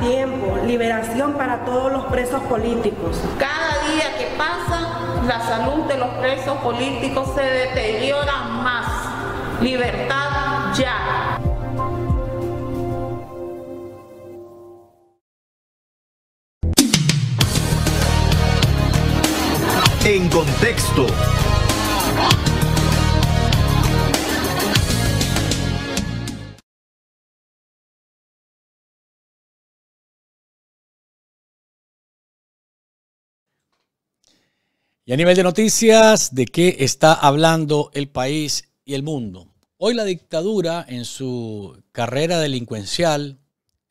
tiempo, liberación para todos los presos políticos. Cada día que pasa, la salud de los presos políticos se deteriora más. Libertad ya. En contexto. Y a nivel de noticias, ¿de qué está hablando el país y el mundo? Hoy la dictadura en su carrera delincuencial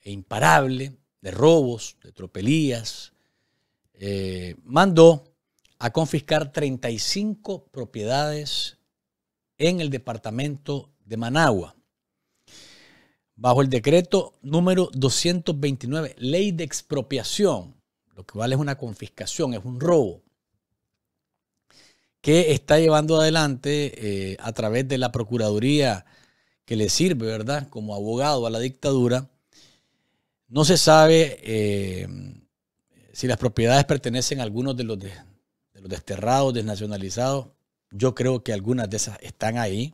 e imparable de robos, de tropelías, eh, mandó a confiscar 35 propiedades en el departamento de Managua, bajo el decreto número 229, ley de expropiación, lo que vale es una confiscación, es un robo que está llevando adelante eh, a través de la Procuraduría que le sirve, ¿verdad?, como abogado a la dictadura. No se sabe eh, si las propiedades pertenecen a algunos de los, de, los desterrados, desnacionalizados. Yo creo que algunas de esas están ahí,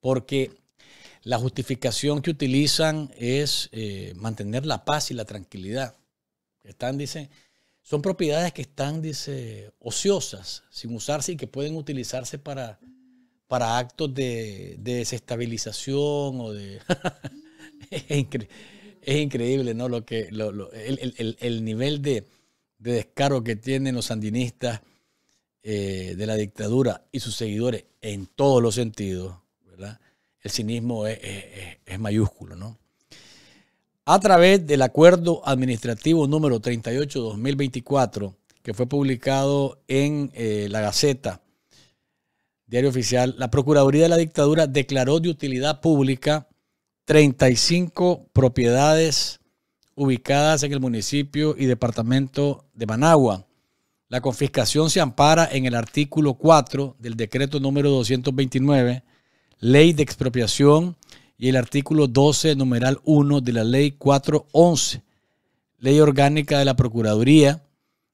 porque la justificación que utilizan es eh, mantener la paz y la tranquilidad. Están, dicen, son propiedades que están, dice, ociosas, sin usarse y que pueden utilizarse para, para actos de, desestabilización o de... es, increíble, ¿no? Lo que, el, nivel de, de, descaro que tienen los sandinistas eh, de la dictadura y sus seguidores en todos los sentidos, ¿verdad? El cinismo es mayúsculo, ¿no? a través del acuerdo administrativo número 38-2024, que fue publicado en eh, la Gaceta, Diario Oficial, la Procuraduría de la Dictadura declaró de utilidad pública 35 propiedades ubicadas en el municipio y departamento de Managua. La confiscación se ampara en el artículo 4 del decreto número 229, Ley de Expropiación y el artículo 12, numeral 1 de la Ley 411, Ley Orgánica de la Procuraduría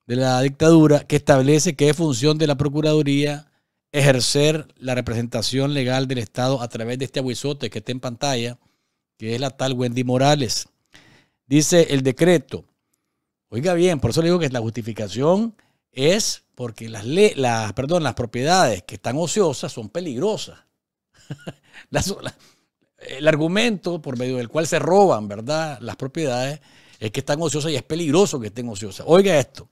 de la Dictadura, que establece que es función de la Procuraduría ejercer la representación legal del Estado a través de este abuisote que está en pantalla, que es la tal Wendy Morales. Dice el decreto, oiga bien, por eso le digo que la justificación es porque las, las, perdón, las propiedades que están ociosas son peligrosas. las, el argumento por medio del cual se roban, ¿verdad?, las propiedades es que están ociosas y es peligroso que estén ociosas. Oiga esto.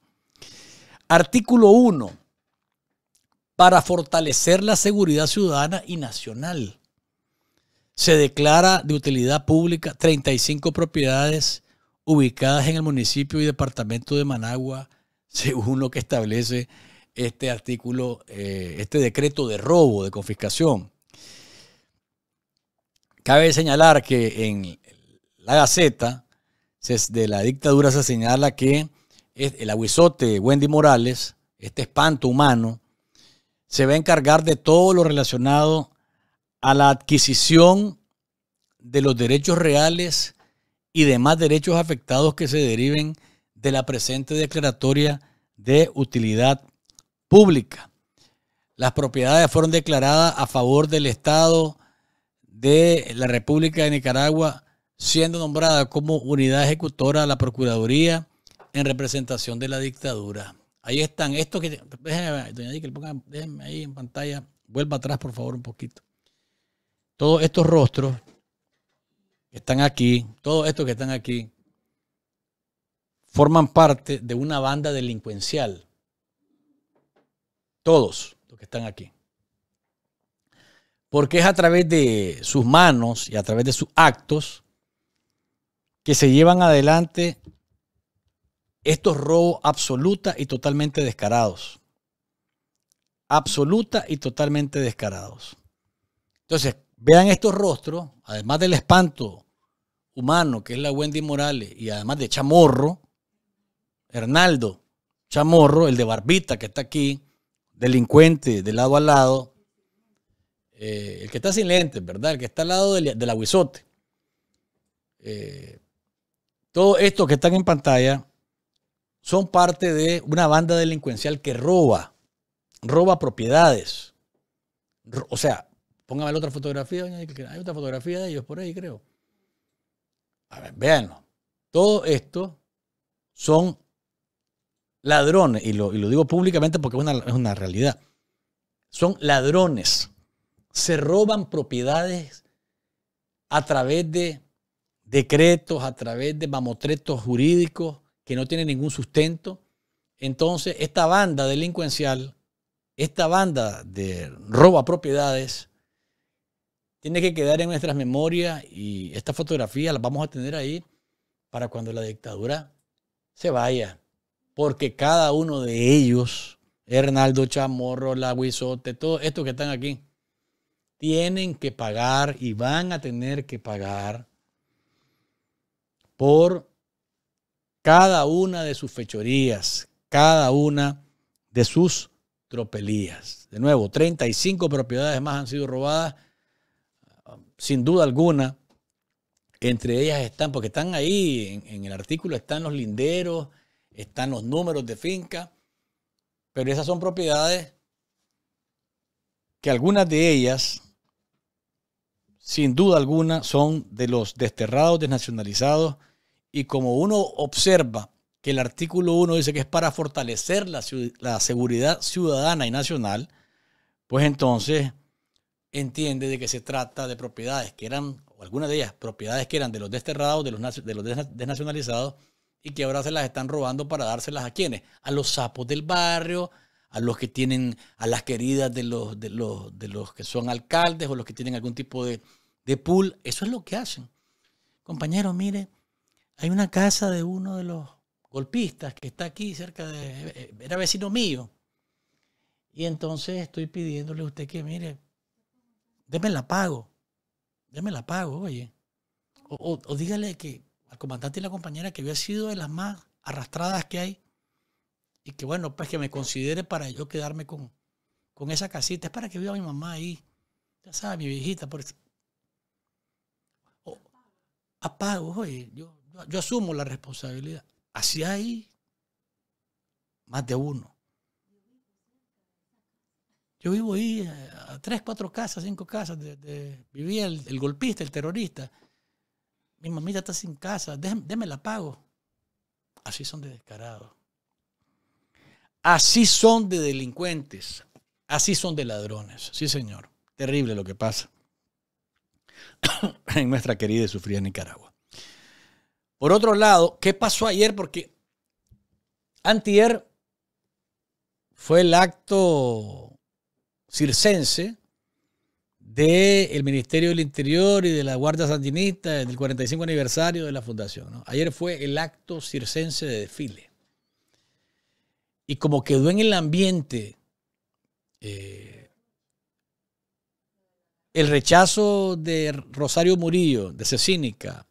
Artículo 1. Para fortalecer la seguridad ciudadana y nacional. Se declara de utilidad pública 35 propiedades ubicadas en el municipio y departamento de Managua, según lo que establece este artículo, eh, este decreto de robo, de confiscación. Cabe señalar que en la Gaceta de la dictadura se señala que el aguisote Wendy Morales, este espanto humano, se va a encargar de todo lo relacionado a la adquisición de los derechos reales y demás derechos afectados que se deriven de la presente declaratoria de utilidad pública. Las propiedades fueron declaradas a favor del Estado de la República de Nicaragua siendo nombrada como unidad ejecutora a la Procuraduría en representación de la dictadura. Ahí están estos que... Déjenme, déjenme ahí en pantalla. Vuelva atrás, por favor, un poquito. Todos estos rostros que están aquí, todos estos que están aquí, forman parte de una banda delincuencial. Todos los que están aquí porque es a través de sus manos y a través de sus actos que se llevan adelante estos robos absoluta y totalmente descarados. Absoluta y totalmente descarados. Entonces, vean estos rostros, además del espanto humano que es la Wendy Morales y además de Chamorro, Hernaldo Chamorro, el de Barbita que está aquí, delincuente de lado a lado, eh, el que está sin lentes, ¿verdad? El que está al lado del, aguizote. Eh, todo esto que están en pantalla son parte de una banda delincuencial que roba, roba propiedades. O sea, póngame la otra fotografía, hay otra fotografía de ellos por ahí, creo. A ver, véanlo. Todo esto son ladrones, y lo, digo públicamente porque es una, es una realidad. Son ladrones se roban propiedades a través de decretos, a través de mamotretos jurídicos que no tienen ningún sustento. Entonces, esta banda delincuencial, esta banda de roba propiedades, tiene que quedar en nuestras memorias y esta fotografía la vamos a tener ahí para cuando la dictadura se vaya. Porque cada uno de ellos, Hernaldo Chamorro, La Huizote, todos estos que están aquí, tienen que pagar y van a tener que pagar por cada una de sus fechorías, cada una de sus tropelías. De nuevo, 35 propiedades más han sido robadas, sin duda alguna. Entre ellas están, porque están ahí, en, el artículo están los linderos, están los números de finca, pero esas son propiedades que algunas de ellas sin duda alguna, son de los desterrados, desnacionalizados, y como uno observa que el artículo 1 dice que es para fortalecer la, seguridad ciudadana y nacional, pues entonces entiende de que se trata de propiedades que eran, o algunas de ellas, propiedades que eran de los desterrados, de los, de los desnacionalizados, y que ahora se las están robando para dárselas a quienes? A los sapos del barrio, a los que tienen a las queridas de los, de los, de los que son alcaldes o los que tienen algún tipo de, pool. Eso es lo que hacen. Compañero, mire, hay una casa de uno de los golpistas que está aquí cerca de... Eh, era vecino mío. Y entonces estoy pidiéndole a usted que, mire, déme la pago. Déme la pago, oye. O, o, dígale que al comandante y la compañera que había sido de las más arrastradas que hay, y que bueno, pues que me considere para yo quedarme con, esa casita. Es para que viva mi mamá ahí. Ya sabes, mi viejita. Por... apago, oye, yo, asumo la responsabilidad. Así hay más de uno. Yo vivo ahí eh, a, tres, cuatro casas, cinco casas. De, vivía el, golpista, el terrorista. Mi mamita está sin casa, déjeme, la pago. Así son de descarados. Así son de delincuentes, así son de ladrones. Sí, señor. Terrible lo que pasa en nuestra querida y sufrida Nicaragua. Por otro lado, ¿qué pasó ayer? Porque antier fue el acto circense del Ministerio del Interior y de la Guardia Sandinista del 45 aniversario de la Fundación. Ayer fue el acto circense de desfile. Y como quedó en el ambiente eh, el rechazo de Rosario Murillo, de Cecínica,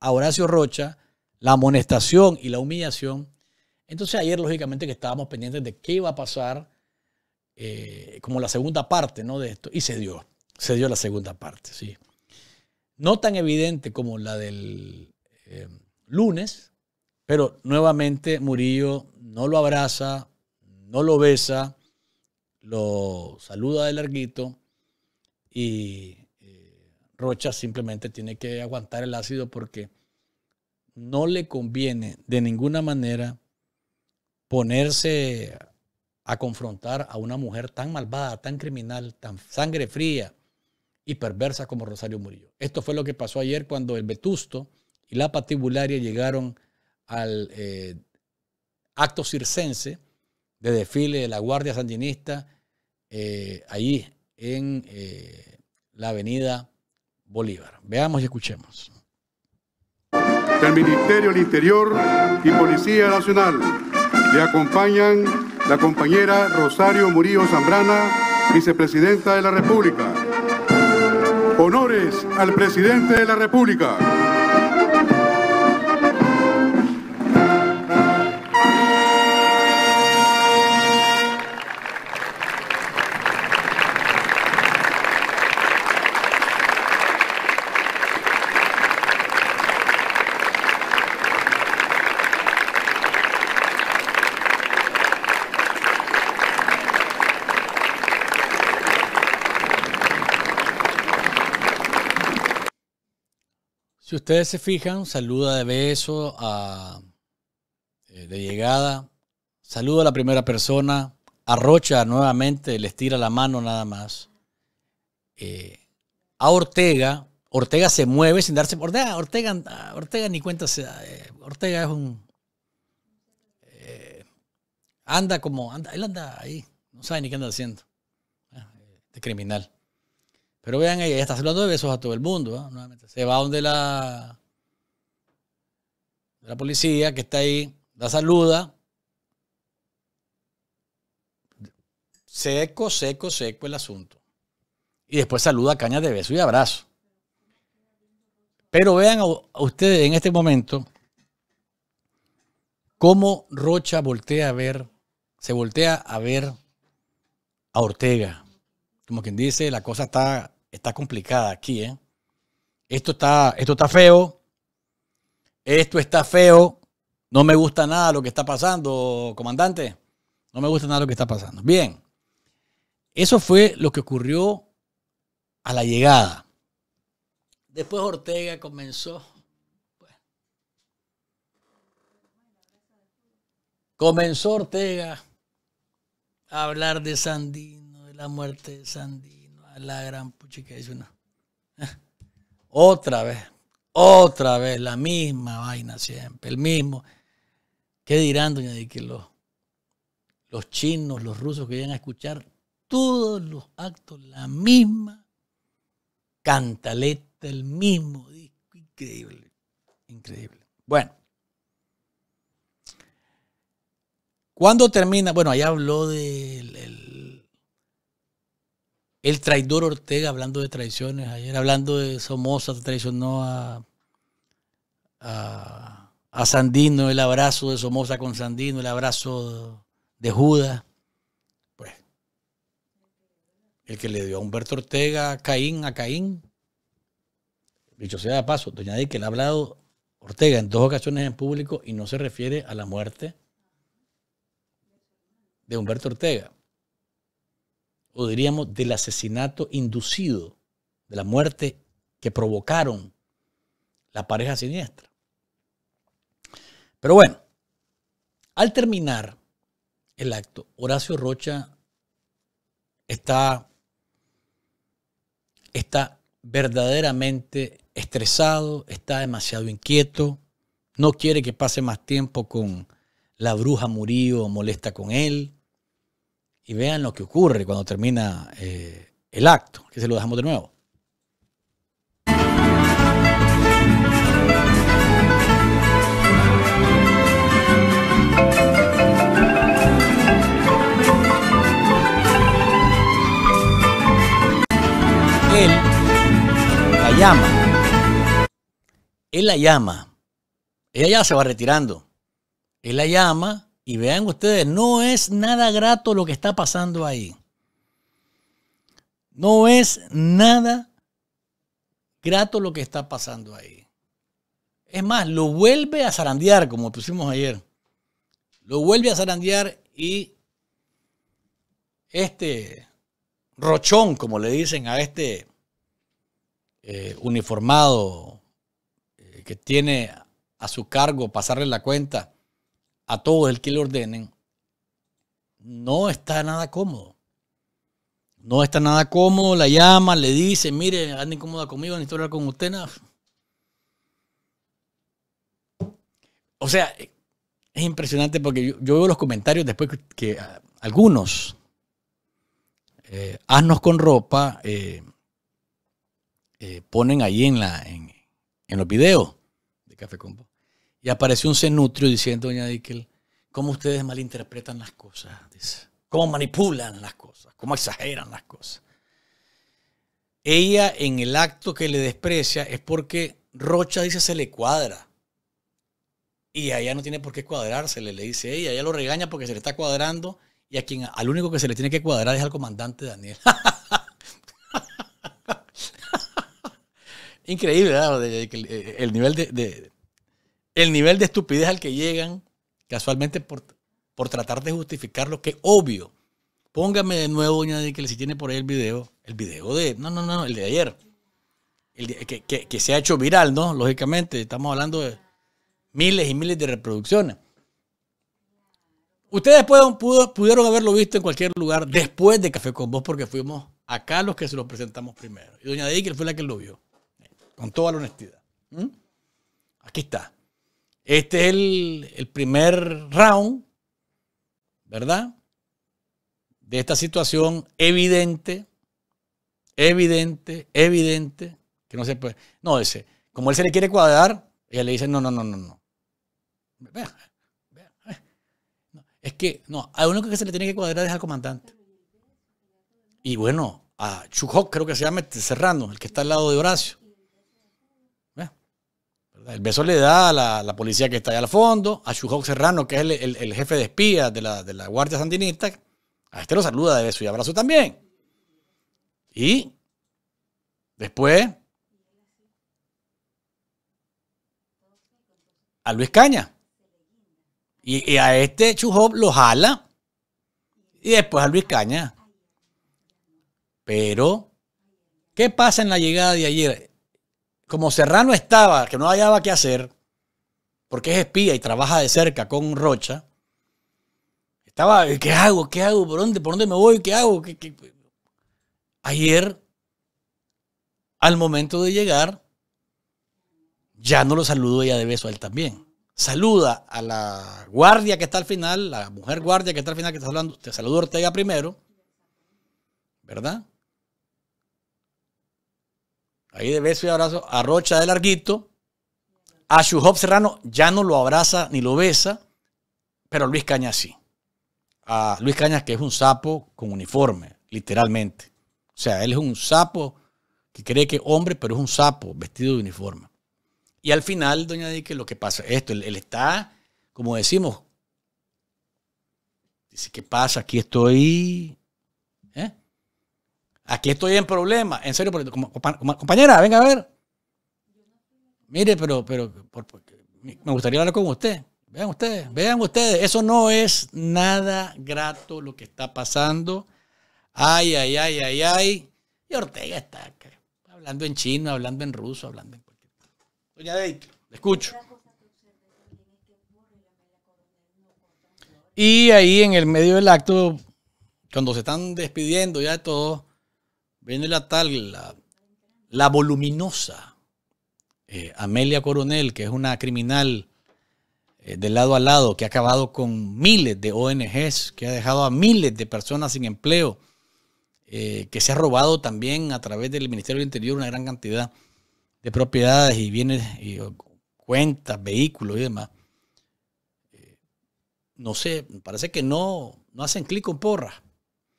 a Horacio Rocha, la amonestación y la humillación, entonces ayer lógicamente que estábamos pendientes de qué iba a pasar eh, como la segunda parte ¿no? de esto, y se dio, se dio la segunda parte, sí. No tan evidente como la del eh, lunes, pero nuevamente Murillo no lo abraza, no lo besa, lo saluda de larguito y eh, Rocha simplemente tiene que aguantar el ácido porque no le conviene de ninguna manera ponerse a confrontar a una mujer tan malvada, tan criminal, tan sangre fría y perversa como Rosario Murillo. Esto fue lo que pasó ayer cuando el Vetusto y la Patibularia llegaron al eh, acto circense de desfile de la Guardia Sandinista eh, ahí en eh, la avenida Bolívar. Veamos y escuchemos. Del Ministerio del Interior y Policía Nacional le acompañan la compañera Rosario Murillo Zambrana, vicepresidenta de la República. Honores al presidente de la República. ustedes se fijan, saluda de beso a eh, de llegada, saluda a la primera persona, arrocha nuevamente, les tira la mano nada más. Eh, a Ortega, Ortega se mueve sin darse. Ortega, Ortega, ni cuenta se eh, Ortega es un. anda como. Anda, él anda ahí. No sabe ni qué anda haciendo. de ah, este criminal. Pero vean, ella está saludando de besos a todo el mundo. ¿ah? Se va donde la, la policía que está ahí, la saluda. Seco, seco, seco el asunto. Y después saluda a Cañas de beso y abrazo. Pero vean a, ustedes en este momento cómo Rocha voltea a ver, se voltea a ver a Ortega. Como quien dice, la cosa está está complicada aquí, ¿eh? Esto está, esto está feo. Esto está feo. No me gusta nada lo que está pasando, comandante. No me gusta nada lo que está pasando. Bien. Eso fue lo que ocurrió a la llegada. Después Ortega comenzó. Pues, comenzó Ortega a hablar de Sandino, de la muerte de Sandino la gran puchica es una. Otra vez, otra vez, la misma vaina siempre, el mismo. ¿Qué dirán, doña que los, los chinos, los rusos que vienen a escuchar todos los actos, la misma cantaleta, el mismo disco? Increíble, increíble. Bueno. ¿Cuándo termina? Bueno, allá habló del de el traidor Ortega, hablando de traiciones, ayer hablando de Somoza, traicionó a, a, a Sandino, el abrazo de Somoza con Sandino, el abrazo de Judas. Pues, el que le dio a Humberto Ortega, Caín, a Caín. Dicho sea de paso, doña Di, que ha hablado Ortega en dos ocasiones en público y no se refiere a la muerte de Humberto Ortega o diríamos del asesinato inducido, de la muerte que provocaron la pareja siniestra. Pero bueno, al terminar el acto, Horacio Rocha está, está verdaderamente estresado, está demasiado inquieto, no quiere que pase más tiempo con la bruja Murillo molesta con él, y vean lo que ocurre cuando termina eh, el acto, que se lo dejamos de nuevo. Él la llama. Él la llama. Ella ya se va retirando. Él la llama y vean ustedes, no es nada grato lo que está pasando ahí. No es nada grato lo que está pasando ahí. Es más, lo vuelve a zarandear, como pusimos ayer. Lo vuelve a zarandear y este rochón, como le dicen a este eh, uniformado eh, que tiene a su cargo pasarle la cuenta a todo el que le ordenen, no está nada cómodo. No está nada cómodo, la llama, le dice, mire, anda incómoda conmigo, necesito hablar con usted. O sea, es impresionante porque yo, veo los comentarios después que, ah, algunos, eh, haznos con ropa, eh, eh, ponen ahí en, la, en, en los videos de Café Combo. Y apareció un cenutrio diciendo, doña Dickel, cómo ustedes malinterpretan las cosas, cómo manipulan las cosas, cómo exageran las cosas. Ella en el acto que le desprecia es porque Rocha dice se le cuadra. Y a ella no tiene por qué cuadrarse. le dice ella. Ella lo regaña porque se le está cuadrando y a quien al único que se le tiene que cuadrar es al comandante Daniel. Increíble, ¿verdad? El, nivel de el nivel de estupidez al que llegan casualmente por, por tratar de justificar lo que es obvio. Póngame de nuevo, doña que si tiene por ahí el video, el video de, no, no, no, el de ayer, el que, se ha hecho viral, ¿no? Lógicamente, estamos hablando de miles y miles de reproducciones. Ustedes pudieron haberlo visto en cualquier lugar después de Café con Vos, porque fuimos acá los que se lo presentamos primero. Y doña Deikel fue la que lo vio, con toda la honestidad. ¿Mm? Aquí está. Este es el, primer round, ¿verdad? De esta situación evidente, evidente, evidente, que no se puede. No, ese, como él se le quiere cuadrar, ella le dice: no, no, no, no, no. Vea, vea, es que, no, a uno que se le tiene que cuadrar es al comandante. Y bueno, a Chujok, creo que se llama, cerrando, este, el que está al lado de Horacio. El beso le da a la, policía que está allá al fondo, a Chujo Serrano, que es el, jefe de espías de la, Guardia Sandinista. A este lo saluda de beso y abrazo también. Y después a Luis Caña. Y, a este Chujo lo jala. Y después a Luis Caña. Pero, ¿qué pasa en la llegada de ayer? como Serrano estaba, que no hallaba qué hacer, porque es espía y trabaja de cerca con Rocha, estaba, ¿qué hago? ¿Qué hago? ¿Por dónde, por dónde me voy? ¿Qué hago? Ayer, al momento de llegar, ya no lo saludo ella de beso a él también. Saluda a la guardia que está al final, la mujer guardia que está al final, que está hablando, te saluda Ortega primero, ¿verdad? Ahí de beso y abrazo a Rocha de Larguito. A job Serrano ya no lo abraza ni lo besa, pero Luis Caña sí. A Luis Cañas que es un sapo con uniforme, literalmente. O sea, él es un sapo que cree que es hombre, pero es un sapo vestido de uniforme. Y al final, doña Dique, lo que pasa es esto, él, él está, como decimos, dice, ¿qué pasa? Aquí estoy Aquí estoy en problema. En serio, compañera, venga a ver. Mire, pero, pero me gustaría hablar con usted. Vean ustedes, vean ustedes. Eso no es nada grato lo que está pasando. Ay, ay, ay, ay, ay. Y Ortega está hablando en chino, hablando en ruso, hablando en cualquier Doña te escucho. Y ahí en el medio del acto, cuando se están despidiendo ya de todo, viene la tal, la, voluminosa eh, Amelia Coronel, que es una criminal eh, de lado a lado, que ha acabado con miles de ONGs, que ha dejado a miles de personas sin empleo, eh, que se ha robado también a través del Ministerio del Interior una gran cantidad de propiedades y bienes, y cuentas, vehículos y demás. No sé, parece que no, no hacen clic con porras.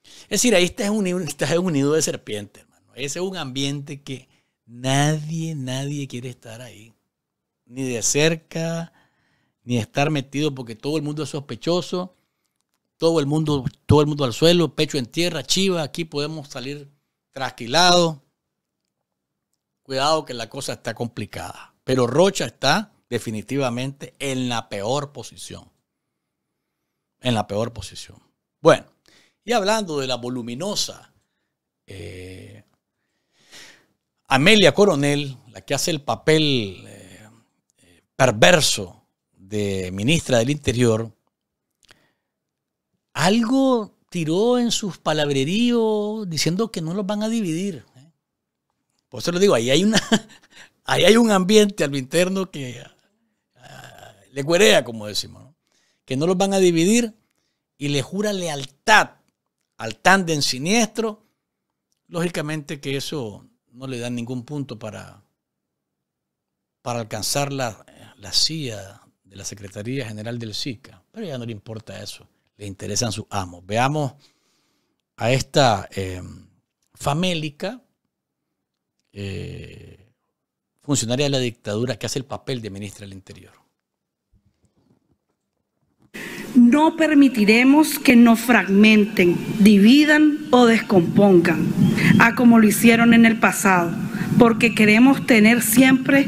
Es decir, ahí está es un nido de serpiente, hermano. Ese es un ambiente que nadie, nadie quiere estar ahí. Ni de cerca, ni estar metido porque todo el mundo es sospechoso. Todo el mundo, todo el mundo al suelo, pecho en tierra, chiva, aquí podemos salir trasquilado Cuidado que la cosa está complicada. Pero Rocha está definitivamente en la peor posición. En la peor posición. Bueno, y hablando de la voluminosa eh, Amelia Coronel, la que hace el papel eh, perverso de ministra del Interior, algo tiró en sus palabreríos diciendo que no los van a dividir. ¿eh? Por eso lo digo, ahí hay, una, ahí hay un ambiente al interno que le cuerea, como decimos, que no los van a dividir y le jura lealtad al tándem siniestro, lógicamente que eso no le da ningún punto para, para alcanzar la, la CIA de la Secretaría General del SICA. Pero ya no le importa eso, le interesan sus amos. Veamos a esta eh, famélica eh, funcionaria de la dictadura que hace el papel de ministra del Interior. No permitiremos que nos fragmenten, dividan o descompongan, a como lo hicieron en el pasado, porque queremos tener siempre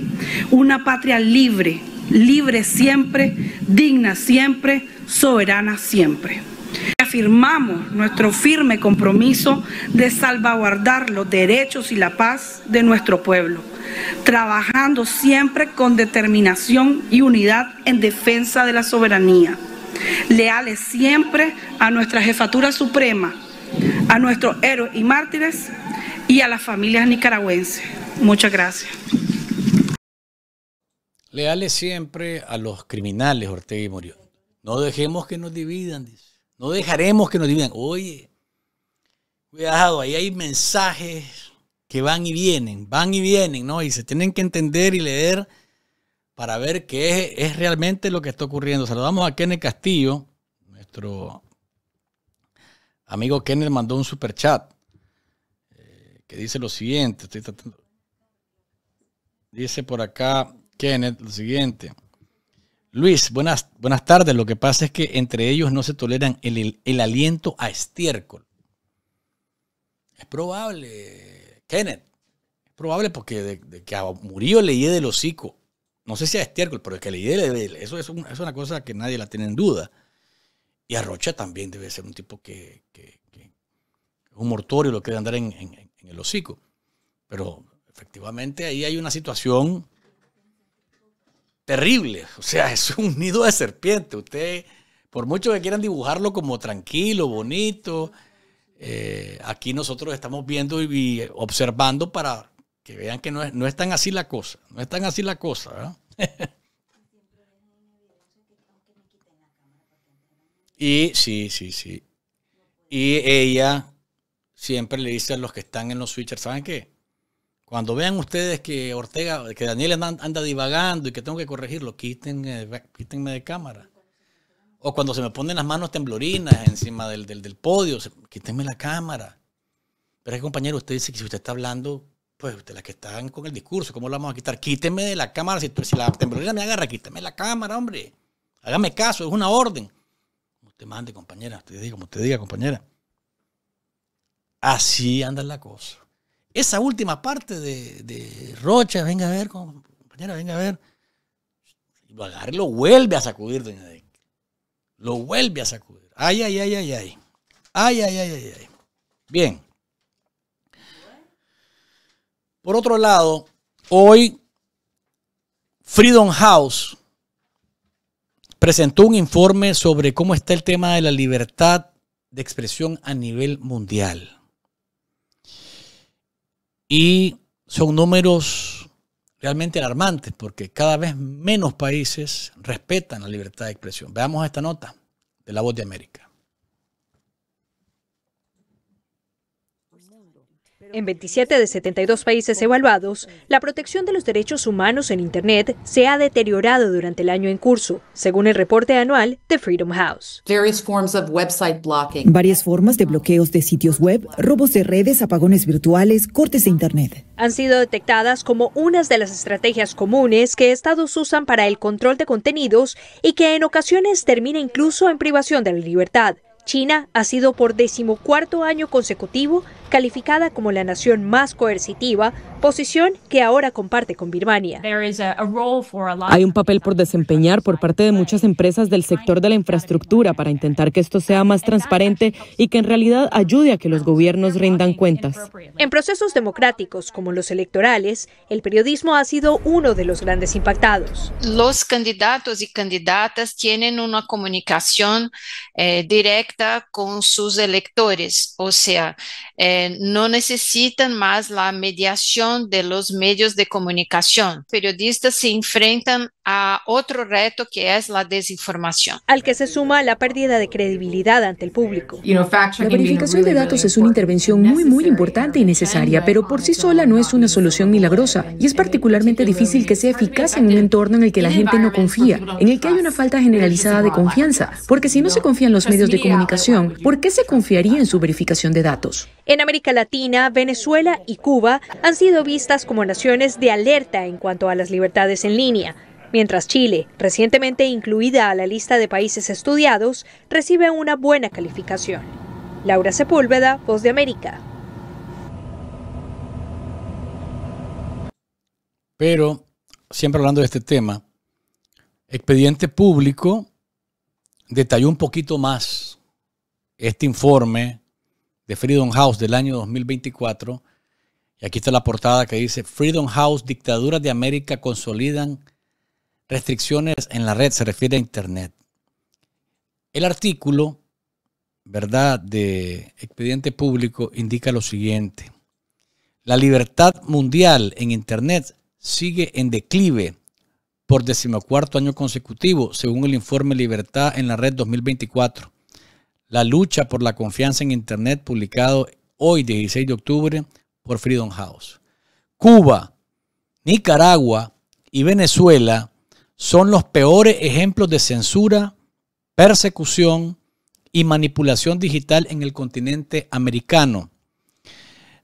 una patria libre, libre siempre, digna siempre, soberana siempre. Afirmamos nuestro firme compromiso de salvaguardar los derechos y la paz de nuestro pueblo, trabajando siempre con determinación y unidad en defensa de la soberanía leales siempre a nuestra jefatura suprema, a nuestros héroes y mártires y a las familias nicaragüenses. Muchas gracias. Leales siempre a los criminales, Ortega y No dejemos que nos dividan, dice. No dejaremos que nos dividan. Oye, cuidado, ahí hay mensajes que van y vienen, van y vienen, ¿no? Y se tienen que entender y leer para ver qué es, realmente lo que está ocurriendo. Saludamos a Kenneth Castillo, nuestro amigo Kenneth mandó un superchat eh, que dice lo siguiente, estoy dice por acá Kenneth lo siguiente. Luis, buenas, buenas tardes. Lo que pasa es que entre ellos no se toleran el, aliento a estiércol. Es probable, Kenneth. Es probable porque de, que murió leí le de del hocico no sé si es estiércol, pero es que le idea eso es, eso es, una cosa que nadie la tiene en duda. Y Arrocha también debe ser un tipo que, es un mortorio lo que debe andar en, el hocico. Pero efectivamente ahí hay una situación terrible. O sea, es un nido de serpiente. Usted, por mucho que quieran dibujarlo como tranquilo, bonito, eh, aquí nosotros estamos viendo y observando para que vean que no es, no tan así la cosa, no es tan así la cosa. y sí, sí, sí. Y ella siempre le dice a los que están en los switchers, ¿saben qué? Cuando vean ustedes que Ortega, que Daniel anda, divagando y que tengo que corregirlo, quítenme, de cámara. O cuando se me ponen las manos temblorinas encima del, del podio, quítenme la cámara. Pero es que, compañero, usted dice que si usted está hablando, pues de las que están con el discurso, ¿cómo la vamos a quitar? Quíteme de la cámara, si, si la temblorera me agarra, quíteme la cámara, hombre. Hágame caso, es una orden. Como usted mande, compañera, como usted diga, compañera. Así anda la cosa. Esa última parte de, Rocha, venga a ver, compañera, venga a ver. Lo agarre y lo vuelve a sacudir, doña de Lo vuelve a sacudir. Ay, ay, ay, ay, ay. Ay, ay, ay, ay, ay. Bien. Por otro lado, hoy Freedom House presentó un informe sobre cómo está el tema de la libertad de expresión a nivel mundial. Y son números realmente alarmantes porque cada vez menos países respetan la libertad de expresión. Veamos esta nota de La Voz de América. En 27 de 72 países evaluados, la protección de los derechos humanos en Internet se ha deteriorado durante el año en curso, según el reporte anual de Freedom House. Varias formas de bloqueos de sitios web, robos de redes, apagones virtuales, cortes de Internet. Han sido detectadas como unas de las estrategias comunes que estados usan para el control de contenidos y que en ocasiones termina incluso en privación de la libertad. China ha sido por decimocuarto año consecutivo calificada como la nación más coercitiva posición que ahora comparte con Birmania. Hay un papel por desempeñar por parte de muchas empresas del sector de la infraestructura para intentar que esto sea más transparente y que en realidad ayude a que los gobiernos rindan cuentas. En procesos democráticos como los electorales, el periodismo ha sido uno de los grandes impactados. Los candidatos y candidatas tienen una comunicación eh, directa con sus electores, o sea, eh, no necesitan más la mediación de los medios de comunicación. Periodistas se enfrentan a otro reto que es la desinformación. Al que se suma la pérdida de credibilidad ante el público. La verificación de datos es una intervención muy, muy importante y necesaria, pero por sí sola no es una solución milagrosa. Y es particularmente difícil que sea eficaz en un entorno en el que la gente no confía, en el que hay una falta generalizada de confianza. Porque si no se confía en los medios de comunicación, ¿por qué se confiaría en su verificación de datos? En América Latina, Venezuela y Cuba han sido vistas como naciones de alerta en cuanto a las libertades en línea, mientras Chile, recientemente incluida a la lista de países estudiados, recibe una buena calificación. Laura Sepúlveda, Voz de América. Pero, siempre hablando de este tema, Expediente Público detalló un poquito más este informe de Freedom House del año 2024 aquí está la portada que dice, Freedom House, dictaduras de América consolidan restricciones en la red, se refiere a Internet. El artículo, ¿verdad?, de expediente público indica lo siguiente. La libertad mundial en Internet sigue en declive por decimocuarto año consecutivo, según el informe Libertad en la Red 2024. La lucha por la confianza en Internet publicado hoy, 16 de octubre, por Freedom House. Cuba, Nicaragua y Venezuela son los peores ejemplos de censura, persecución y manipulación digital en el continente americano.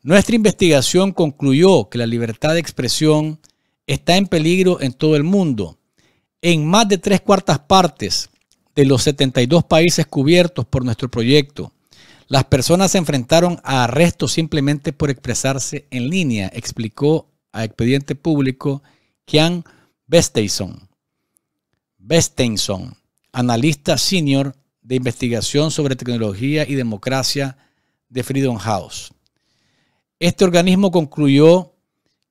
Nuestra investigación concluyó que la libertad de expresión está en peligro en todo el mundo. En más de tres cuartas partes de los 72 países cubiertos por nuestro proyecto, las personas se enfrentaron a arrestos simplemente por expresarse en línea, explicó a expediente público Kian Besteison, analista senior de investigación sobre tecnología y democracia de Freedom House. Este organismo concluyó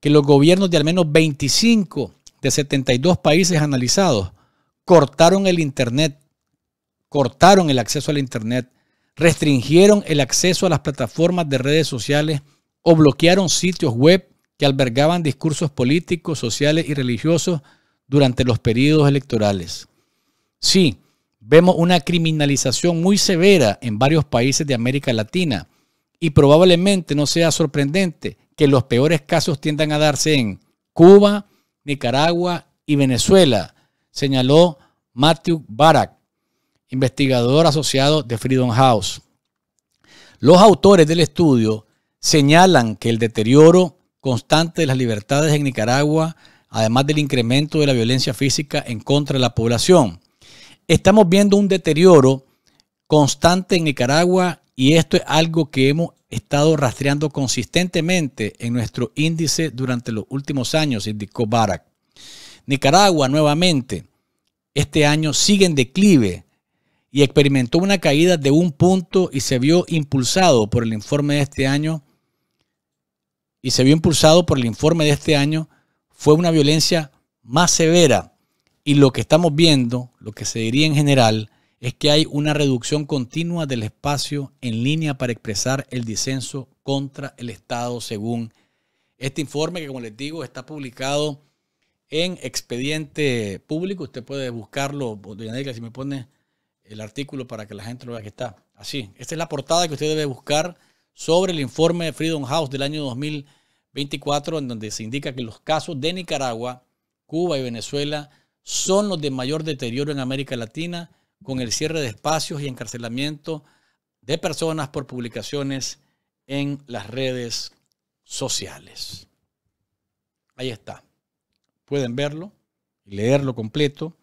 que los gobiernos de al menos 25 de 72 países analizados cortaron el Internet, cortaron el acceso al Internet restringieron el acceso a las plataformas de redes sociales o bloquearon sitios web que albergaban discursos políticos, sociales y religiosos durante los periodos electorales. Sí, vemos una criminalización muy severa en varios países de América Latina y probablemente no sea sorprendente que los peores casos tiendan a darse en Cuba, Nicaragua y Venezuela, señaló Matthew Barak, investigador asociado de Freedom House. Los autores del estudio señalan que el deterioro constante de las libertades en Nicaragua, además del incremento de la violencia física en contra de la población, estamos viendo un deterioro constante en Nicaragua y esto es algo que hemos estado rastreando consistentemente en nuestro índice durante los últimos años, indicó Barack. Nicaragua nuevamente este año sigue en declive y experimentó una caída de un punto y se vio impulsado por el informe de este año y se vio impulsado por el informe de este año fue una violencia más severa y lo que estamos viendo, lo que se diría en general, es que hay una reducción continua del espacio en línea para expresar el disenso contra el Estado, según este informe que, como les digo, está publicado en expediente público. Usted puede buscarlo, doña si me pone el artículo para que la gente lo vea que está. Así, esta es la portada que usted debe buscar sobre el informe de Freedom House del año 2024, en donde se indica que los casos de Nicaragua, Cuba y Venezuela son los de mayor deterioro en América Latina, con el cierre de espacios y encarcelamiento de personas por publicaciones en las redes sociales. Ahí está. Pueden verlo y leerlo completo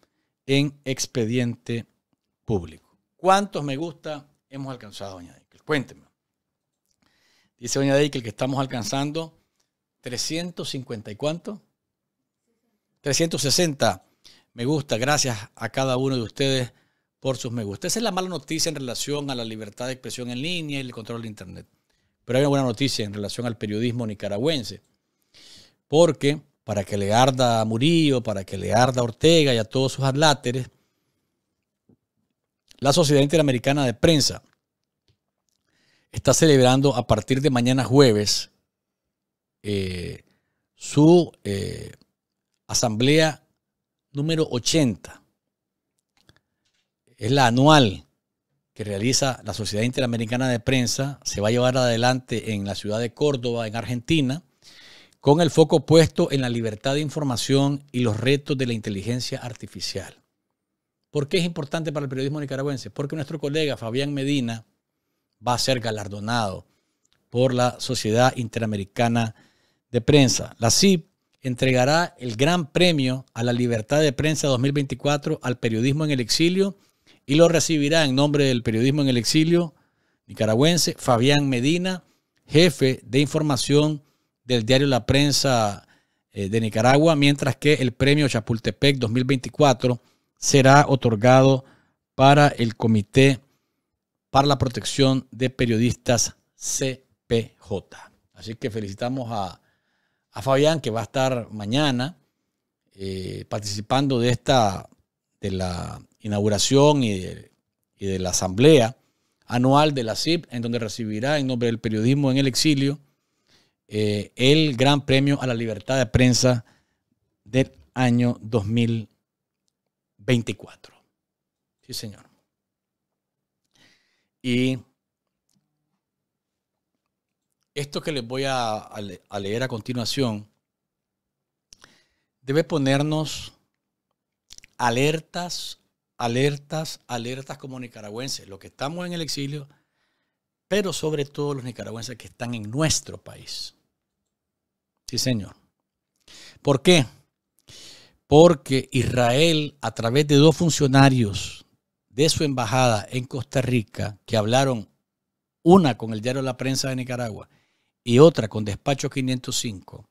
en Expediente público. ¿Cuántos me gusta hemos alcanzado, doña Deikel? Cuénteme. Dice doña Deikel que estamos alcanzando 350 y cuánto? 360 me gusta. Gracias a cada uno de ustedes por sus me gusta. Esa es la mala noticia en relación a la libertad de expresión en línea y el control de Internet. Pero hay una buena noticia en relación al periodismo nicaragüense. Porque para que le arda a Murillo, para que le arda a Ortega y a todos sus adláteres, la Sociedad Interamericana de Prensa está celebrando a partir de mañana jueves eh, su eh, asamblea número 80. Es la anual que realiza la Sociedad Interamericana de Prensa. Se va a llevar adelante en la ciudad de Córdoba, en Argentina, con el foco puesto en la libertad de información y los retos de la inteligencia artificial. ¿Por qué es importante para el periodismo nicaragüense? Porque nuestro colega Fabián Medina va a ser galardonado por la Sociedad Interamericana de Prensa. La CIP entregará el gran premio a la libertad de prensa 2024 al periodismo en el exilio y lo recibirá en nombre del periodismo en el exilio nicaragüense Fabián Medina, jefe de información del diario La Prensa eh, de Nicaragua, mientras que el premio Chapultepec 2024 será otorgado para el Comité para la Protección de Periodistas CPJ. Así que felicitamos a, Fabián, que va a estar mañana eh, participando de esta, de la inauguración y de, la asamblea anual de la CIP, en donde recibirá en nombre del periodismo en el exilio eh, el Gran Premio a la Libertad de Prensa del año 2020. 24. Sí, Señor. Y esto que les voy a, leer a continuación debe ponernos alertas, alertas, alertas como nicaragüenses, los que estamos en el exilio, pero sobre todo los nicaragüenses que están en nuestro país. Sí, Señor. ¿Por qué? porque Israel, a través de dos funcionarios de su embajada en Costa Rica, que hablaron una con el diario La Prensa de Nicaragua y otra con Despacho 505,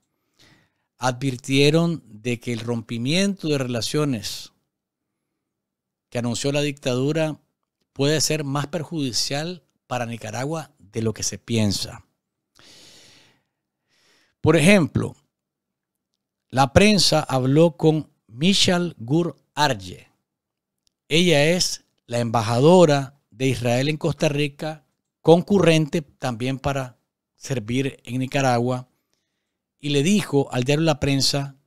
advirtieron de que el rompimiento de relaciones que anunció la dictadura puede ser más perjudicial para Nicaragua de lo que se piensa. Por ejemplo, la prensa habló con Michal Gur Arje. Ella es la embajadora de Israel en Costa Rica, concurrente también para servir en Nicaragua, y le dijo al diario La Prensa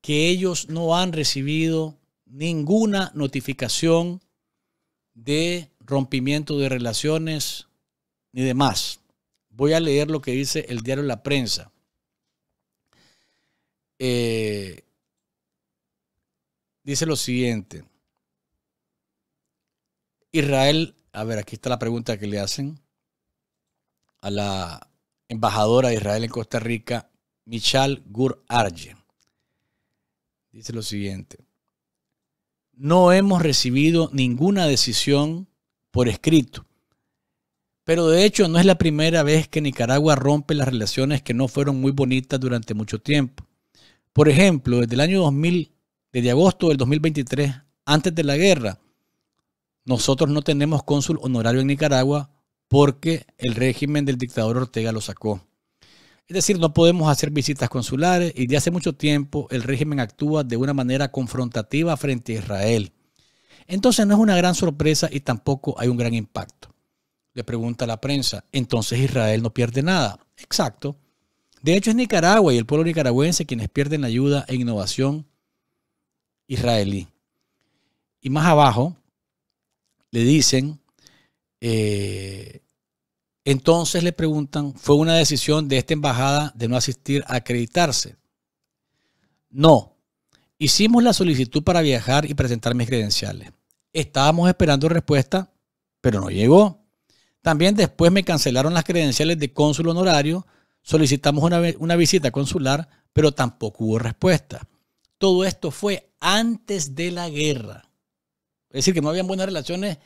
que ellos no han recibido ninguna notificación de rompimiento de relaciones ni demás. Voy a leer lo que dice el diario La Prensa. Eh, dice lo siguiente. Israel, a ver, aquí está la pregunta que le hacen a la embajadora de Israel en Costa Rica, Michal Gur Arje. Dice lo siguiente. No hemos recibido ninguna decisión por escrito, pero de hecho no es la primera vez que Nicaragua rompe las relaciones que no fueron muy bonitas durante mucho tiempo. Por ejemplo, desde el año 2000, desde agosto del 2023, antes de la guerra, nosotros no tenemos cónsul honorario en Nicaragua porque el régimen del dictador Ortega lo sacó. Es decir, no podemos hacer visitas consulares y de hace mucho tiempo el régimen actúa de una manera confrontativa frente a Israel. Entonces no es una gran sorpresa y tampoco hay un gran impacto. Le pregunta la prensa, entonces Israel no pierde nada. Exacto. De hecho, es Nicaragua y el pueblo nicaragüense quienes pierden la ayuda e innovación israelí. Y más abajo le dicen, eh, entonces le preguntan, ¿fue una decisión de esta embajada de no asistir a acreditarse? No, hicimos la solicitud para viajar y presentar mis credenciales. Estábamos esperando respuesta, pero no llegó. También después me cancelaron las credenciales de cónsul honorario Solicitamos una, visita consular, pero tampoco hubo respuesta. Todo esto fue antes de la guerra. Es decir, que no habían buenas relaciones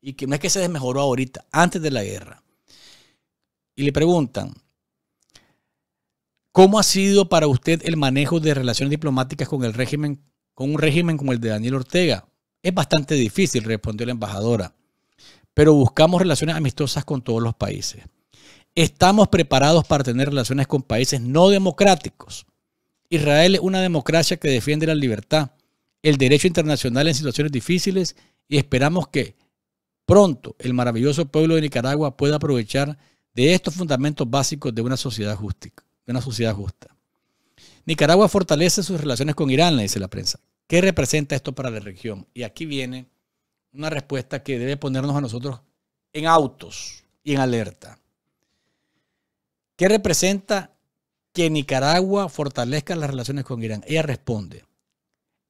y que no es que se desmejoró ahorita, antes de la guerra. Y le preguntan, ¿cómo ha sido para usted el manejo de relaciones diplomáticas con el régimen, con un régimen como el de Daniel Ortega? Es bastante difícil, respondió la embajadora, pero buscamos relaciones amistosas con todos los países. Estamos preparados para tener relaciones con países no democráticos. Israel es una democracia que defiende la libertad, el derecho internacional en situaciones difíciles y esperamos que pronto el maravilloso pueblo de Nicaragua pueda aprovechar de estos fundamentos básicos de una sociedad justa. De una sociedad justa. Nicaragua fortalece sus relaciones con Irán, le dice la prensa. ¿Qué representa esto para la región? Y aquí viene una respuesta que debe ponernos a nosotros en autos y en alerta. ¿Qué representa que Nicaragua fortalezca las relaciones con Irán? Ella responde,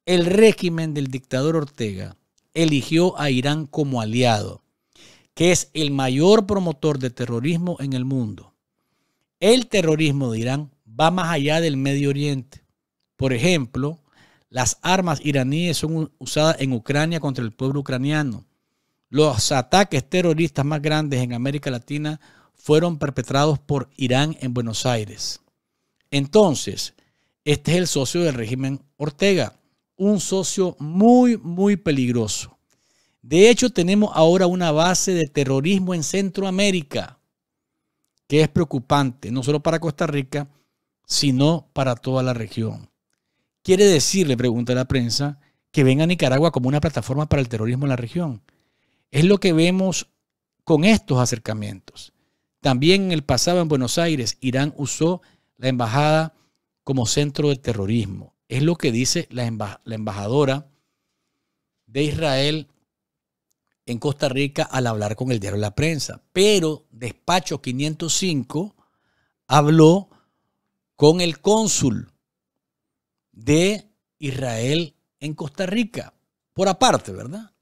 el régimen del dictador Ortega eligió a Irán como aliado, que es el mayor promotor de terrorismo en el mundo. El terrorismo de Irán va más allá del Medio Oriente. Por ejemplo, las armas iraníes son usadas en Ucrania contra el pueblo ucraniano. Los ataques terroristas más grandes en América Latina fueron perpetrados por Irán en Buenos Aires. Entonces, este es el socio del régimen Ortega, un socio muy, muy peligroso. De hecho, tenemos ahora una base de terrorismo en Centroamérica, que es preocupante, no solo para Costa Rica, sino para toda la región. Quiere decir, le pregunta la prensa, que venga Nicaragua como una plataforma para el terrorismo en la región. Es lo que vemos con estos acercamientos. También en el pasado en Buenos Aires, Irán usó la embajada como centro de terrorismo. Es lo que dice la, la embajadora de Israel en Costa Rica al hablar con el diario La Prensa. Pero despacho 505 habló con el cónsul de Israel en Costa Rica, por aparte, ¿verdad?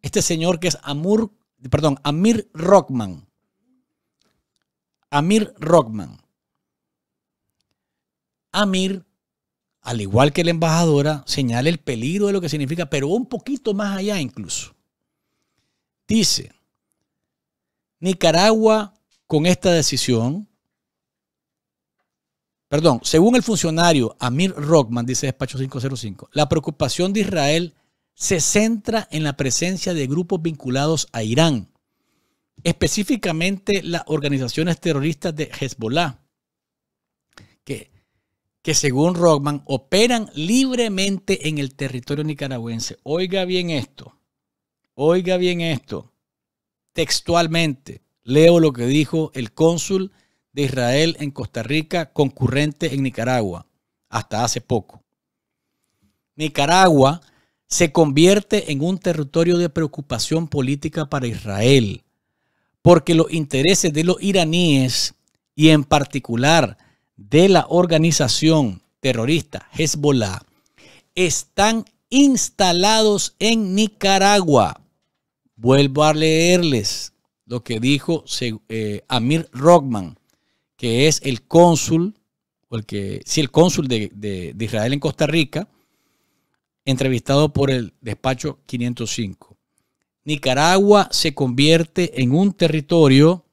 Este señor que es Amur, perdón, Amir Rockman, Amir Rockman. Amir, al igual que la embajadora, señala el peligro de lo que significa, pero un poquito más allá incluso. Dice, Nicaragua con esta decisión, perdón, según el funcionario Amir Rockman, dice despacho 505, la preocupación de Israel se centra en la presencia de grupos vinculados a Irán específicamente las organizaciones terroristas de Hezbollah, que, que según Rockman operan libremente en el territorio nicaragüense. Oiga bien esto, oiga bien esto, textualmente leo lo que dijo el cónsul de Israel en Costa Rica, concurrente en Nicaragua, hasta hace poco. Nicaragua se convierte en un territorio de preocupación política para Israel porque los intereses de los iraníes y en particular de la organización terrorista Hezbollah están instalados en Nicaragua. Vuelvo a leerles lo que dijo eh, Amir Rockman, que es el cónsul, el que, sí, el cónsul de Israel en Costa Rica, entrevistado por el despacho 505. Nicaragua se convierte en un territorio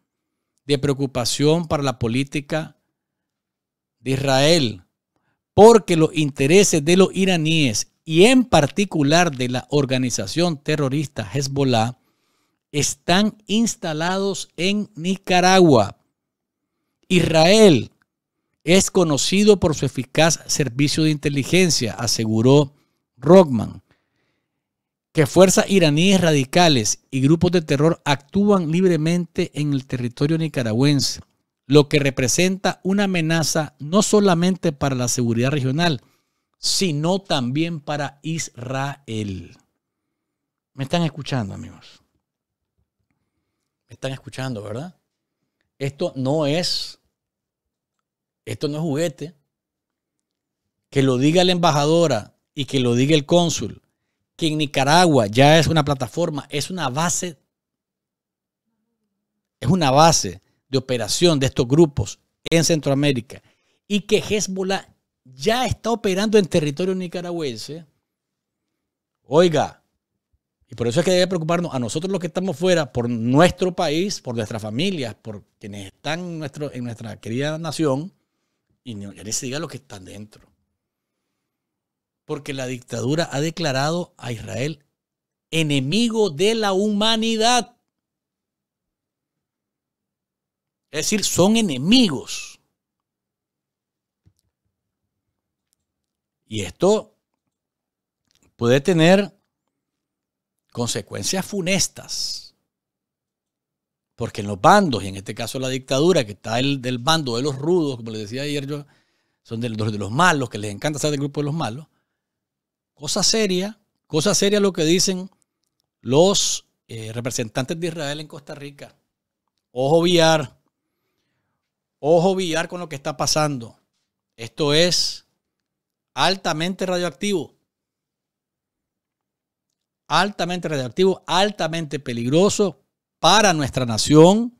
de preocupación para la política de Israel, porque los intereses de los iraníes y en particular de la organización terrorista Hezbollah están instalados en Nicaragua. Israel es conocido por su eficaz servicio de inteligencia, aseguró Rockman que fuerzas iraníes radicales y grupos de terror actúan libremente en el territorio nicaragüense, lo que representa una amenaza no solamente para la seguridad regional, sino también para Israel. Me están escuchando, amigos. Me están escuchando, ¿verdad? Esto no es, esto no es juguete. Que lo diga la embajadora y que lo diga el cónsul que en Nicaragua ya es una plataforma, es una base, es una base de operación de estos grupos en Centroamérica y que Hezbollah ya está operando en territorio nicaragüense, oiga, y por eso es que debe preocuparnos a nosotros los que estamos fuera, por nuestro país, por nuestras familias, por quienes están en, en nuestra querida nación, y les diga lo que están dentro porque la dictadura ha declarado a Israel enemigo de la humanidad. Es decir, son enemigos. Y esto puede tener consecuencias funestas. Porque en los bandos, y en este caso la dictadura, que está del bando de los rudos, como les decía ayer yo, son de, de los malos, que les encanta ser del grupo de los malos, Cosa seria, cosa seria lo que dicen los eh, representantes de Israel en Costa Rica. Ojo viar, ojo viar con lo que está pasando. Esto es altamente radioactivo. Altamente radioactivo, altamente peligroso para nuestra nación.